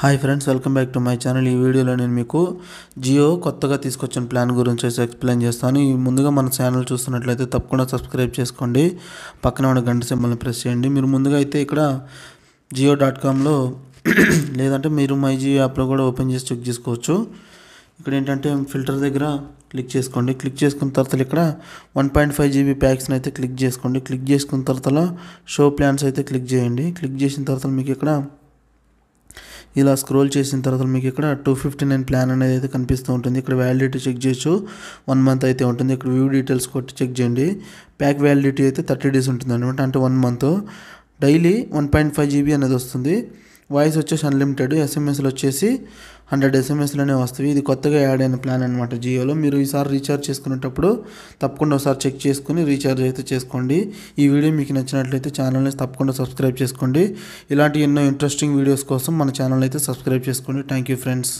hi friends welcome back to my channel ఈ వీడియోలో నేను మీకు జియో కొత్తగా తీసుకొచ్చిన ప్లాన్ గురించి అయితే ఎక్స్ప్లెయిన్ చేస్తాను ఈ ముందుగా మన ఛానల్ చూస్తున్నట్లయితే తప్పకుండా సబ్స్క్రైబ్ చేసుకోండి పక్కన ఉన్న గంట సింబల్ని ప్రెస్ చేయండి మీరు ముందుగా అయితే ఇక్కడ జియో డాట్ కామ్లో లేదంటే మీరు మై జియో యాప్లో కూడా ఓపెన్ చేసి చెక్ చేసుకోవచ్చు ఇక్కడ ఏంటంటే ఫిల్టర్ దగ్గర క్లిక్ చేసుకోండి క్లిక్ చేసుకున్న తర్వాత ఇక్కడ వన్ పాయింట్ ఫైవ్ జీబీ ప్యాక్స్ని అయితే క్లిక్ చేసుకోండి క్లిక్ చేసుకున్న తర్వాత షో ప్లాన్స్ అయితే క్లిక్ చేయండి క్లిక్ చేసిన తర్వాత మీకు ఇక్కడ ఇలా స్క్రోల్ చేసిన తర్వాత మీకు ఇక్కడ టూ ఫిఫ్టీ నైన్ ప్లాన్ అనేది అయితే కనిపిస్తూ ఉంటుంది ఇక్కడ వ్యాలిడిటీ చెక్ చేయొచ్చు వన్ మంత్ అయితే ఉంటుంది ఇక్కడ వ్యూ డీటెయిల్స్ కొట్టి చెక్ చేయండి ప్యాక్ వ్యాలిడిటీ అయితే థర్టీ డేస్ ఉంటుంది అనమాట అంటే one month daily one point five GB అనేది వస్తుంది వాయిస్ వచ్చేసి అన్లిమిటెడ్ ఎస్ఎంఎస్లు వచ్చేసి హండ్రెడ్ ఎస్ఎంఎస్లోనే వస్తాయి ఇది కొత్తగా యాడ్ అయిన ప్లాన్ అనమాట జియోలో మీరు ఈసారి రీఛార్జ్ చేసుకునేటప్పుడు తప్పకుండా ఒకసారి చెక్ చేసుకుని రీఛార్జ్ అయితే చేసుకోండి ఈ వీడియో మీకు నచ్చినట్లయితే ఛానల్ని తప్పకుండా సబ్స్క్రైబ్ చేసుకోండి ఇలాంటి ఎన్నో ఇంట్రెస్టింగ్ వీడియోస్ కోసం మన ఛానల్ అయితే సబ్స్క్రైబ్ చేసుకోండి థ్యాంక్ యూ ఫ్రెండ్స్